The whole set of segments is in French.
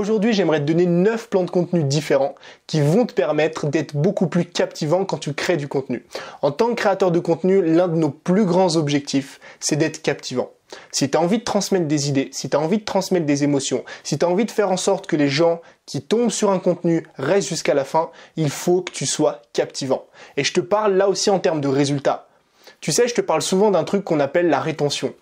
Aujourd'hui, j'aimerais te donner 9 plans de contenu différents qui vont te permettre d'être beaucoup plus captivant quand tu crées du contenu. En tant que créateur de contenu, l'un de nos plus grands objectifs, c'est d'être captivant. Si tu as envie de transmettre des idées, si tu as envie de transmettre des émotions, si tu as envie de faire en sorte que les gens qui tombent sur un contenu restent jusqu'à la fin, il faut que tu sois captivant. Et je te parle là aussi en termes de résultats. Tu sais, je te parle souvent d'un truc qu'on appelle la rétention.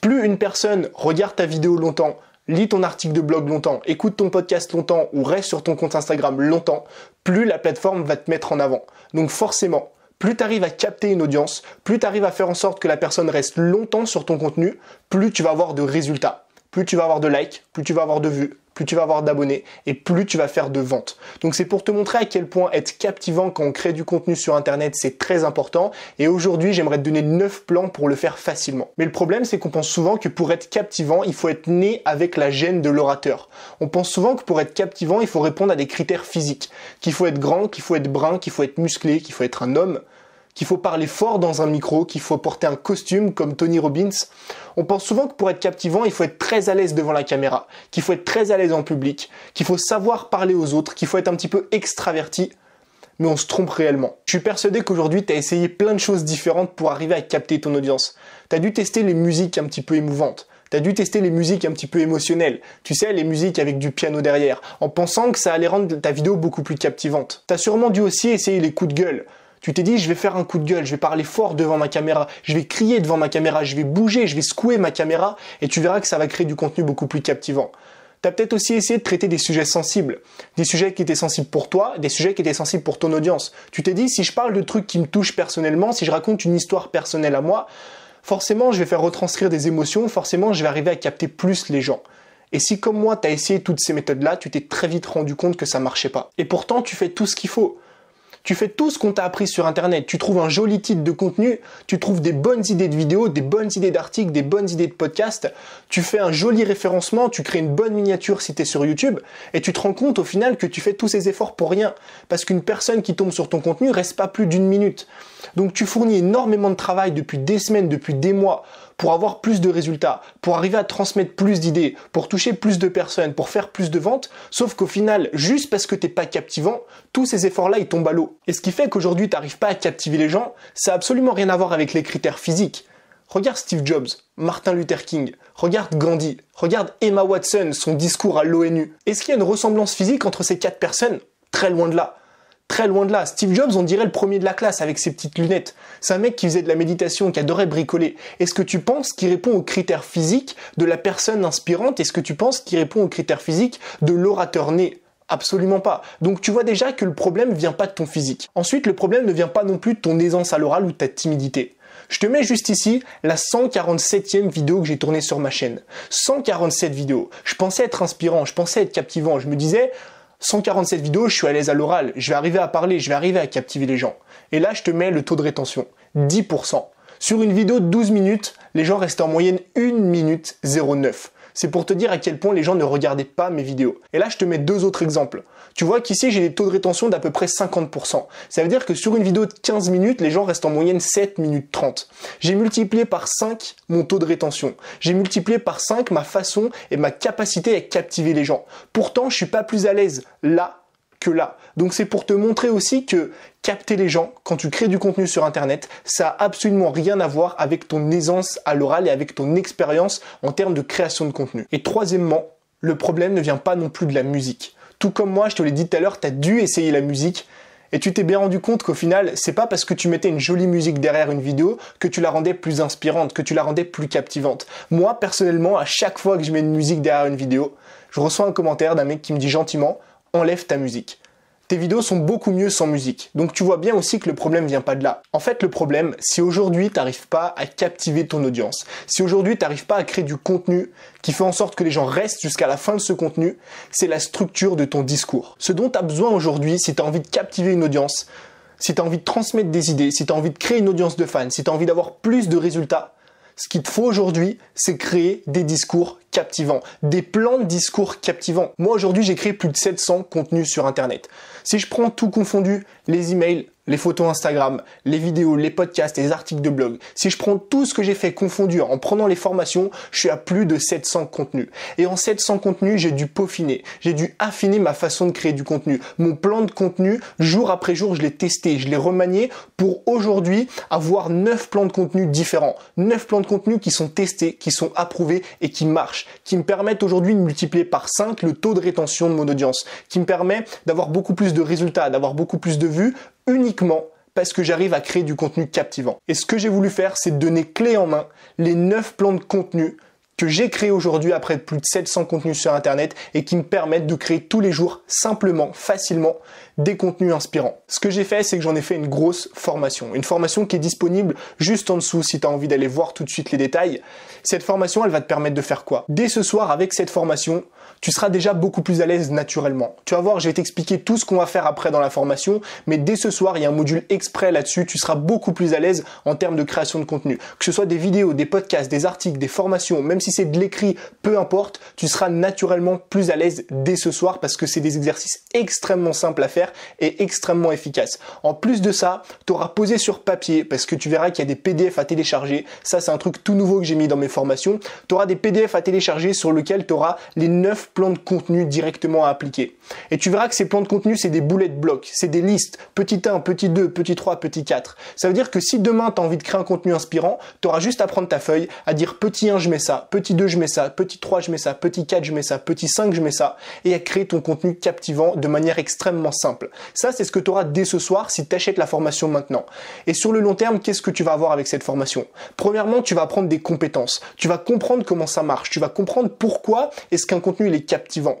Plus une personne regarde ta vidéo longtemps, lis ton article de blog longtemps, écoute ton podcast longtemps ou reste sur ton compte Instagram longtemps, plus la plateforme va te mettre en avant. Donc forcément, plus tu arrives à capter une audience, plus tu arrives à faire en sorte que la personne reste longtemps sur ton contenu, plus tu vas avoir de résultats. Plus tu vas avoir de likes, plus tu vas avoir de vues, plus tu vas avoir d'abonnés et plus tu vas faire de ventes. Donc c'est pour te montrer à quel point être captivant quand on crée du contenu sur Internet, c'est très important. Et aujourd'hui, j'aimerais te donner 9 plans pour le faire facilement. Mais le problème, c'est qu'on pense souvent que pour être captivant, il faut être né avec la gêne de l'orateur. On pense souvent que pour être captivant, il faut répondre à des critères physiques, qu'il faut être grand, qu'il faut être brun, qu'il faut être musclé, qu'il faut être un homme qu'il faut parler fort dans un micro, qu'il faut porter un costume comme Tony Robbins. On pense souvent que pour être captivant, il faut être très à l'aise devant la caméra, qu'il faut être très à l'aise en public, qu'il faut savoir parler aux autres, qu'il faut être un petit peu extraverti mais on se trompe réellement. Je suis persuadé qu'aujourd'hui, tu as essayé plein de choses différentes pour arriver à capter ton audience. Tu as dû tester les musiques un petit peu émouvantes. Tu as dû tester les musiques un petit peu émotionnelles. Tu sais, les musiques avec du piano derrière, en pensant que ça allait rendre ta vidéo beaucoup plus captivante. Tu as sûrement dû aussi essayer les coups de gueule. Tu t'es dit, je vais faire un coup de gueule, je vais parler fort devant ma caméra, je vais crier devant ma caméra, je vais bouger, je vais secouer ma caméra, et tu verras que ça va créer du contenu beaucoup plus captivant. Tu as peut-être aussi essayé de traiter des sujets sensibles, des sujets qui étaient sensibles pour toi, des sujets qui étaient sensibles pour ton audience. Tu t'es dit, si je parle de trucs qui me touchent personnellement, si je raconte une histoire personnelle à moi, forcément je vais faire retranscrire des émotions, forcément je vais arriver à capter plus les gens. Et si comme moi, tu as essayé toutes ces méthodes-là, tu t'es très vite rendu compte que ça marchait pas. Et pourtant, tu fais tout ce qu'il faut. Tu fais tout ce qu'on t'a appris sur Internet. Tu trouves un joli titre de contenu, tu trouves des bonnes idées de vidéos, des bonnes idées d'articles, des bonnes idées de podcasts. Tu fais un joli référencement, tu crées une bonne miniature si tu es sur YouTube et tu te rends compte au final que tu fais tous ces efforts pour rien. Parce qu'une personne qui tombe sur ton contenu reste pas plus d'une minute. Donc tu fournis énormément de travail depuis des semaines, depuis des mois pour avoir plus de résultats, pour arriver à transmettre plus d'idées, pour toucher plus de personnes, pour faire plus de ventes, sauf qu'au final, juste parce que t'es pas captivant, tous ces efforts-là, ils tombent à l'eau. Et ce qui fait qu'aujourd'hui, t'arrives pas à captiver les gens, ça a absolument rien à voir avec les critères physiques. Regarde Steve Jobs, Martin Luther King, regarde Gandhi, regarde Emma Watson, son discours à l'ONU. Est-ce qu'il y a une ressemblance physique entre ces quatre personnes Très loin de là. Très loin de là. Steve Jobs, on dirait le premier de la classe avec ses petites lunettes. C'est un mec qui faisait de la méditation, qui adorait bricoler. Est-ce que tu penses qu'il répond aux critères physiques de la personne inspirante Est-ce que tu penses qu'il répond aux critères physiques de l'orateur né Absolument pas. Donc tu vois déjà que le problème vient pas de ton physique. Ensuite, le problème ne vient pas non plus de ton aisance à l'oral ou de ta timidité. Je te mets juste ici la 147e vidéo que j'ai tournée sur ma chaîne. 147 vidéos. Je pensais être inspirant, je pensais être captivant, je me disais 147 vidéos, je suis à l'aise à l'oral, je vais arriver à parler, je vais arriver à captiver les gens. Et là, je te mets le taux de rétention, 10%. Sur une vidéo de 12 minutes, les gens restent en moyenne 1 minute 09. C'est pour te dire à quel point les gens ne regardaient pas mes vidéos. Et là, je te mets deux autres exemples. Tu vois qu'ici, j'ai des taux de rétention d'à peu près 50%. Ça veut dire que sur une vidéo de 15 minutes, les gens restent en moyenne 7 minutes 30. J'ai multiplié par 5 mon taux de rétention. J'ai multiplié par 5 ma façon et ma capacité à captiver les gens. Pourtant, je suis pas plus à l'aise là que là. Donc c'est pour te montrer aussi que capter les gens quand tu crées du contenu sur Internet, ça a absolument rien à voir avec ton aisance à l'oral et avec ton expérience en termes de création de contenu. Et troisièmement, le problème ne vient pas non plus de la musique. Tout comme moi, je te l'ai dit tout à l'heure, tu as dû essayer la musique, et tu t'es bien rendu compte qu'au final, c'est pas parce que tu mettais une jolie musique derrière une vidéo que tu la rendais plus inspirante, que tu la rendais plus captivante. Moi, personnellement, à chaque fois que je mets une musique derrière une vidéo, je reçois un commentaire d'un mec qui me dit gentiment enlève ta musique. Tes vidéos sont beaucoup mieux sans musique. Donc tu vois bien aussi que le problème vient pas de là. En fait, le problème, si aujourd'hui tu t'arrives pas à captiver ton audience, si aujourd'hui tu t'arrives pas à créer du contenu qui fait en sorte que les gens restent jusqu'à la fin de ce contenu, c'est la structure de ton discours. Ce dont tu as besoin aujourd'hui, si tu as envie de captiver une audience, si tu as envie de transmettre des idées, si tu as envie de créer une audience de fans, si tu as envie d'avoir plus de résultats, ce qu'il te faut aujourd'hui, c'est créer des discours captivants, des plans de discours captivants. Moi aujourd'hui j'ai créé plus de 700 contenus sur Internet. Si je prends tout confondu, les emails, les photos Instagram, les vidéos, les podcasts, les articles de blog. Si je prends tout ce que j'ai fait confondu en prenant les formations, je suis à plus de 700 contenus. Et en 700 contenus, j'ai dû peaufiner, j'ai dû affiner ma façon de créer du contenu. Mon plan de contenu, jour après jour, je l'ai testé, je l'ai remanié pour aujourd'hui avoir 9 plans de contenu différents. 9 plans de contenu qui sont testés, qui sont approuvés et qui marchent qui me permettent aujourd'hui de multiplier par 5 le taux de rétention de mon audience, qui me permet d'avoir beaucoup plus de résultats, d'avoir beaucoup plus de vues uniquement parce que j'arrive à créer du contenu captivant. Et ce que j'ai voulu faire, c'est donner clé en main les 9 plans de contenu que j'ai créé aujourd'hui après plus de 700 contenus sur Internet et qui me permettent de créer tous les jours simplement, facilement, des contenus inspirants. Ce que j'ai fait, c'est que j'en ai fait une grosse formation. Une formation qui est disponible juste en dessous si tu as envie d'aller voir tout de suite les détails. Cette formation, elle va te permettre de faire quoi Dès ce soir, avec cette formation, tu seras déjà beaucoup plus à l'aise naturellement. Tu vas voir, je vais t'expliquer tout ce qu'on va faire après dans la formation, mais dès ce soir, il y a un module exprès là-dessus, tu seras beaucoup plus à l'aise en termes de création de contenu. Que ce soit des vidéos, des podcasts, des articles, des formations, même si c'est de l'écrit, peu importe, tu seras naturellement plus à l'aise dès ce soir parce que c'est des exercices extrêmement simples à faire et extrêmement efficaces. En plus de ça, tu auras posé sur papier parce que tu verras qu'il y a des PDF à télécharger. Ça, c'est un truc tout nouveau que j'ai mis dans mes formations. Tu auras des PDF à télécharger sur lequel tu auras les 9 plan plans de contenu directement à appliquer. Et tu verras que ces plans de contenu, c'est des boulettes de blocs, c'est des listes, petit 1, petit 2, petit 3, petit 4. Ça veut dire que si demain tu as envie de créer un contenu inspirant, tu auras juste à prendre ta feuille, à dire petit 1 je mets ça, petit 2 je mets ça, petit 3 je mets ça, petit 4 je mets ça, petit 5 je mets ça, et à créer ton contenu captivant de manière extrêmement simple. Ça, c'est ce que tu auras dès ce soir si tu achètes la formation maintenant. Et sur le long terme, qu'est-ce que tu vas avoir avec cette formation Premièrement, tu vas apprendre des compétences, tu vas comprendre comment ça marche, tu vas comprendre pourquoi est-ce qu'un contenu il captivant.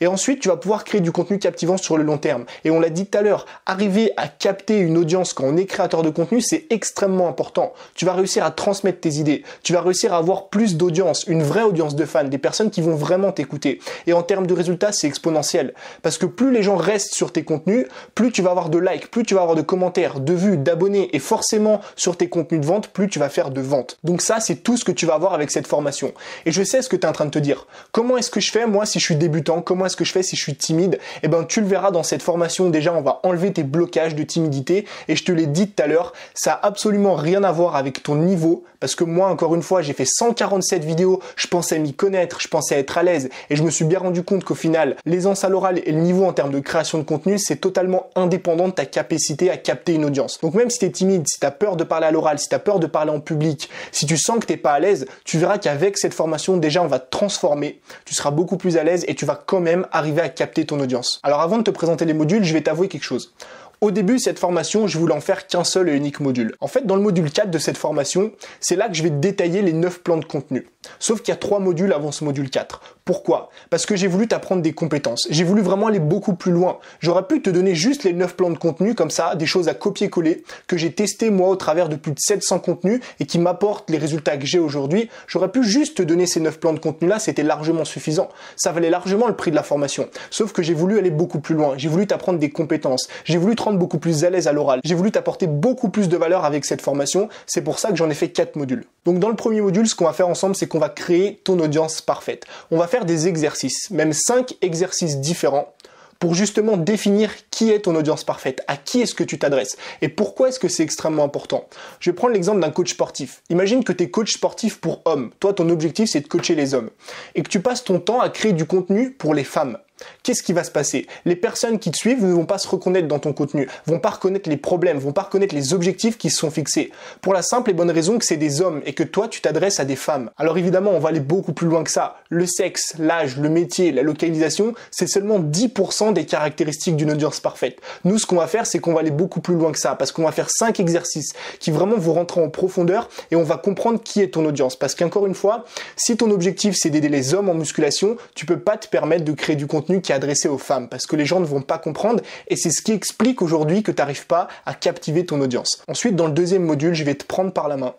Et ensuite, tu vas pouvoir créer du contenu captivant sur le long terme. Et on l'a dit tout à l'heure, arriver à capter une audience quand on est créateur de contenu, c'est extrêmement important. Tu vas réussir à transmettre tes idées. Tu vas réussir à avoir plus d'audience, une vraie audience de fans, des personnes qui vont vraiment t'écouter. Et en termes de résultats, c'est exponentiel. Parce que plus les gens restent sur tes contenus, plus tu vas avoir de likes, plus tu vas avoir de commentaires, de vues, d'abonnés. Et forcément, sur tes contenus de vente, plus tu vas faire de ventes. Donc ça, c'est tout ce que tu vas avoir avec cette formation. Et je sais ce que tu es en train de te dire. Comment est-ce que je fais, moi, si je suis débutant Comment ce que je fais si je suis timide et eh ben tu le verras dans cette formation déjà on va enlever tes blocages de timidité et je te l'ai dit tout à l'heure, ça a absolument rien à voir avec ton niveau parce que moi encore une fois j'ai fait 147 vidéos, je pensais m'y connaître, je pensais être à l'aise et je me suis bien rendu compte qu'au final l'aisance à l'oral et le niveau en termes de création de contenu c'est totalement indépendant de ta capacité à capter une audience. Donc même si tu es timide, si tu as peur de parler à l'oral, si tu as peur de parler en public, si tu sens que t'es pas à l'aise, tu verras qu'avec cette formation déjà on va te transformer, tu seras beaucoup plus à l'aise et tu vas quand même arriver à capter ton audience. Alors avant de te présenter les modules, je vais t'avouer quelque chose. Au début, cette formation, je voulais en faire qu'un seul et unique module. En fait, dans le module 4 de cette formation, c'est là que je vais détailler les 9 plans de contenu. Sauf qu'il y a 3 modules avant ce module 4. Pourquoi Parce que j'ai voulu t'apprendre des compétences. J'ai voulu vraiment aller beaucoup plus loin. J'aurais pu te donner juste les 9 plans de contenu, comme ça, des choses à copier-coller, que j'ai testé moi au travers de plus de 700 contenus et qui m'apportent les résultats que j'ai aujourd'hui. J'aurais pu juste te donner ces 9 plans de contenu-là, c'était largement suffisant. Ça valait largement le prix de la formation. Sauf que j'ai voulu aller beaucoup plus loin. J'ai voulu t'apprendre des compétences. J'ai voulu te beaucoup plus à l'aise à l'oral. J'ai voulu t'apporter beaucoup plus de valeur avec cette formation, c'est pour ça que j'en ai fait quatre modules. Donc dans le premier module, ce qu'on va faire ensemble, c'est qu'on va créer ton audience parfaite. On va faire des exercices, même cinq exercices différents pour justement définir qui est ton audience parfaite, à qui est-ce que tu t'adresses et pourquoi est-ce que c'est extrêmement important. Je vais prendre l'exemple d'un coach sportif. Imagine que tu es coach sportif pour hommes. Toi, ton objectif, c'est de coacher les hommes et que tu passes ton temps à créer du contenu pour les femmes. Qu'est-ce qui va se passer Les personnes qui te suivent ne vont pas se reconnaître dans ton contenu, vont pas reconnaître les problèmes, vont pas reconnaître les objectifs qui se sont fixés. Pour la simple et bonne raison que c'est des hommes et que toi tu t'adresses à des femmes. Alors évidemment, on va aller beaucoup plus loin que ça. Le sexe, l'âge, le métier, la localisation, c'est seulement 10% des caractéristiques d'une audience parfaite. Nous, ce qu'on va faire, c'est qu'on va aller beaucoup plus loin que ça parce qu'on va faire 5 exercices qui vraiment vont rentrer en profondeur et on va comprendre qui est ton audience. Parce qu'encore une fois, si ton objectif c'est d'aider les hommes en musculation, tu peux pas te permettre de créer du contenu qui est adressé aux femmes parce que les gens ne vont pas comprendre et c'est ce qui explique aujourd'hui que tu n'arrives pas à captiver ton audience. Ensuite, dans le deuxième module, je vais te prendre par la main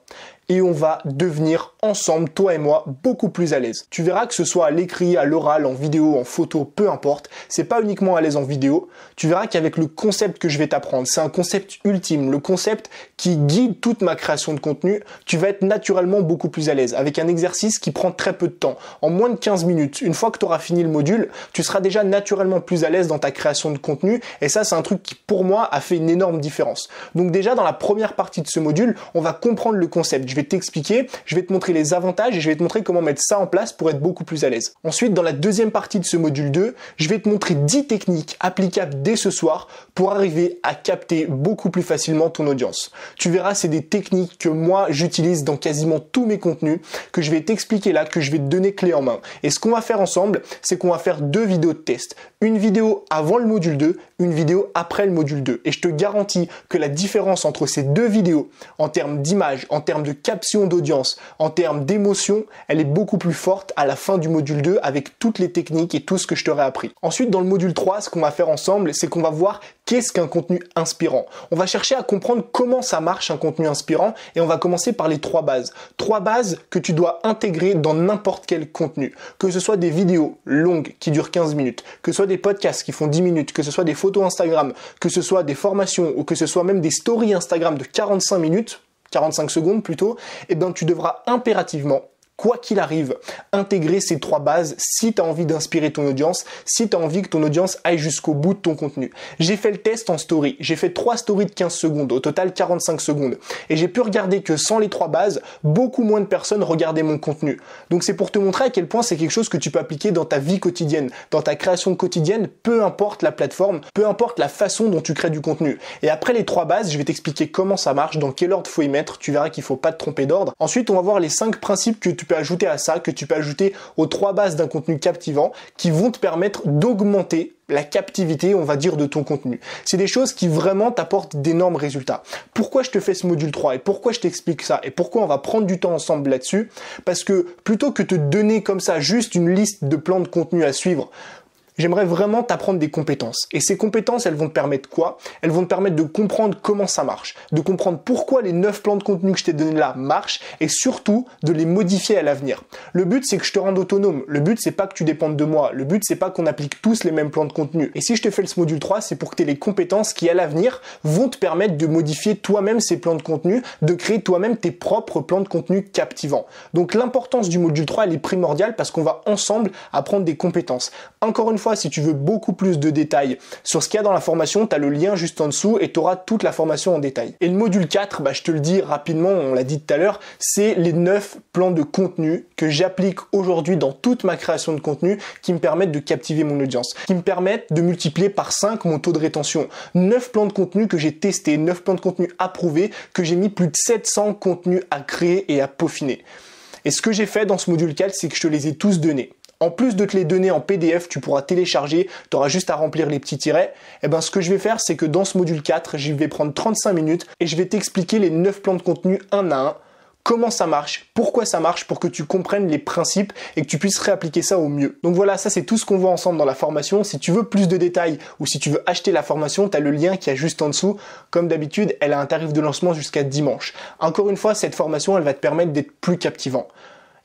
et on va devenir ensemble, toi et moi, beaucoup plus à l'aise. Tu verras que ce soit à l'écrit, à l'oral, en vidéo, en photo, peu importe, c'est pas uniquement à l'aise en vidéo, tu verras qu'avec le concept que je vais t'apprendre, c'est un concept ultime, le concept qui guide toute ma création de contenu, tu vas être naturellement beaucoup plus à l'aise avec un exercice qui prend très peu de temps. En moins de 15 minutes, une fois que tu auras fini le module, tu seras déjà naturellement plus à l'aise dans ta création de contenu et ça c'est un truc qui pour moi a fait une énorme différence. Donc déjà dans la première partie de ce module, on va comprendre le concept t'expliquer, je vais te montrer les avantages et je vais te montrer comment mettre ça en place pour être beaucoup plus à l'aise. Ensuite, dans la deuxième partie de ce module 2, je vais te montrer 10 techniques applicables dès ce soir pour arriver à capter beaucoup plus facilement ton audience. Tu verras, c'est des techniques que moi j'utilise dans quasiment tous mes contenus, que je vais t'expliquer là, que je vais te donner clé en main. Et ce qu'on va faire ensemble, c'est qu'on va faire deux vidéos de test. Une vidéo avant le module 2 une vidéo après le module 2. Et je te garantis que la différence entre ces deux vidéos, en termes d'image, en termes de caption d'audience, en termes d'émotion, elle est beaucoup plus forte à la fin du module 2 avec toutes les techniques et tout ce que je t'aurais appris. Ensuite, dans le module 3, ce qu'on va faire ensemble, c'est qu'on va voir Qu'est-ce qu'un contenu inspirant On va chercher à comprendre comment ça marche un contenu inspirant et on va commencer par les trois bases. Trois bases que tu dois intégrer dans n'importe quel contenu. Que ce soit des vidéos longues qui durent 15 minutes, que ce soit des podcasts qui font 10 minutes, que ce soit des photos Instagram, que ce soit des formations ou que ce soit même des stories Instagram de 45 minutes, 45 secondes plutôt, et eh bien tu devras impérativement quoi qu'il arrive, intégrer ces trois bases si tu as envie d'inspirer ton audience, si tu as envie que ton audience aille jusqu'au bout de ton contenu. J'ai fait le test en story, j'ai fait trois stories de 15 secondes, au total 45 secondes, et j'ai pu regarder que sans les trois bases, beaucoup moins de personnes regardaient mon contenu. Donc c'est pour te montrer à quel point c'est quelque chose que tu peux appliquer dans ta vie quotidienne, dans ta création quotidienne, peu importe la plateforme, peu importe la façon dont tu crées du contenu. Et après les trois bases, je vais t'expliquer comment ça marche, dans quel ordre faut y mettre, tu verras qu'il faut pas te tromper d'ordre. Ensuite, on va voir les cinq principes que tu ajouter à ça, que tu peux ajouter aux trois bases d'un contenu captivant qui vont te permettre d'augmenter la captivité, on va dire, de ton contenu. C'est des choses qui vraiment t'apportent d'énormes résultats. Pourquoi je te fais ce module 3 et pourquoi je t'explique ça et pourquoi on va prendre du temps ensemble là-dessus Parce que plutôt que te donner comme ça juste une liste de plans de contenu à suivre j'aimerais vraiment t'apprendre des compétences. Et ces compétences, elles vont te permettre quoi Elles vont te permettre de comprendre comment ça marche, de comprendre pourquoi les 9 plans de contenu que je t'ai donné là marchent et surtout de les modifier à l'avenir. Le but, c'est que je te rende autonome. Le but, c'est pas que tu dépendes de moi. Le but, c'est pas qu'on applique tous les mêmes plans de contenu. Et si je te fais le module 3, c'est pour que tu aies les compétences qui, à l'avenir, vont te permettre de modifier toi-même ces plans de contenu, de créer toi-même tes propres plans de contenu captivants. Donc l'importance du module 3, elle est primordiale parce qu'on va ensemble apprendre des compétences. Encore une fois, si tu veux beaucoup plus de détails sur ce qu'il y a dans la formation, tu as le lien juste en dessous et tu auras toute la formation en détail. Et le module 4, bah, je te le dis rapidement, on l'a dit tout à l'heure, c'est les 9 plans de contenu que j'applique aujourd'hui dans toute ma création de contenu qui me permettent de captiver mon audience, qui me permettent de multiplier par 5 mon taux de rétention. 9 plans de contenu que j'ai testé, 9 plans de contenu approuvés, que j'ai mis plus de 700 contenus à créer et à peaufiner. Et ce que j'ai fait dans ce module 4, c'est que je te les ai tous donnés. En plus de te les donner en PDF, tu pourras télécharger, tu auras juste à remplir les petits tirets. Et eh ben ce que je vais faire, c'est que dans ce module 4, je vais prendre 35 minutes et je vais t'expliquer les 9 plans de contenu un à un comment ça marche, pourquoi ça marche, pour que tu comprennes les principes et que tu puisses réappliquer ça au mieux. Donc voilà, ça c'est tout ce qu'on voit ensemble dans la formation. Si tu veux plus de détails ou si tu veux acheter la formation, tu as le lien qui est juste en dessous. Comme d'habitude, elle a un tarif de lancement jusqu'à dimanche. Encore une fois, cette formation, elle va te permettre d'être plus captivant.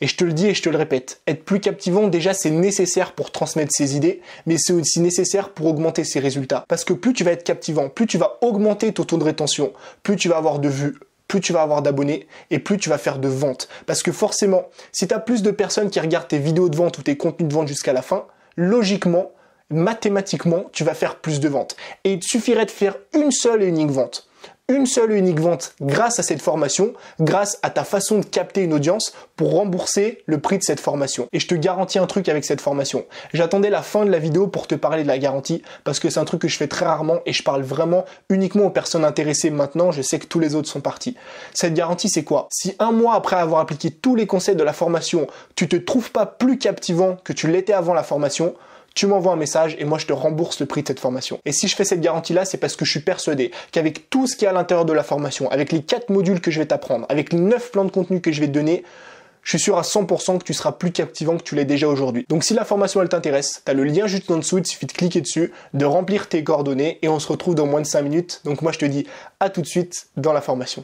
Et je te le dis et je te le répète, être plus captivant déjà c'est nécessaire pour transmettre ses idées, mais c'est aussi nécessaire pour augmenter ses résultats. Parce que plus tu vas être captivant, plus tu vas augmenter ton taux de rétention, plus tu vas avoir de vues, plus tu vas avoir d'abonnés et plus tu vas faire de ventes. Parce que forcément, si tu as plus de personnes qui regardent tes vidéos de vente ou tes contenus de vente jusqu'à la fin, logiquement, mathématiquement, tu vas faire plus de ventes. Et il te suffirait de faire une seule et unique vente une seule et unique vente grâce à cette formation, grâce à ta façon de capter une audience pour rembourser le prix de cette formation. Et je te garantis un truc avec cette formation. J'attendais la fin de la vidéo pour te parler de la garantie parce que c'est un truc que je fais très rarement et je parle vraiment uniquement aux personnes intéressées maintenant. Je sais que tous les autres sont partis. Cette garantie, c'est quoi Si un mois après avoir appliqué tous les conseils de la formation, tu te trouves pas plus captivant que tu l'étais avant la formation, tu m'envoies un message et moi je te rembourse le prix de cette formation. Et si je fais cette garantie-là, c'est parce que je suis persuadé qu'avec tout ce qui est à l'intérieur de la formation, avec les 4 modules que je vais t'apprendre, avec les 9 plans de contenu que je vais te donner, je suis sûr à 100% que tu seras plus captivant que tu l'es déjà aujourd'hui. Donc si la formation elle t'intéresse, tu as le lien juste en dessous, il suffit de cliquer dessus, de remplir tes coordonnées et on se retrouve dans moins de 5 minutes. Donc moi je te dis à tout de suite dans la formation.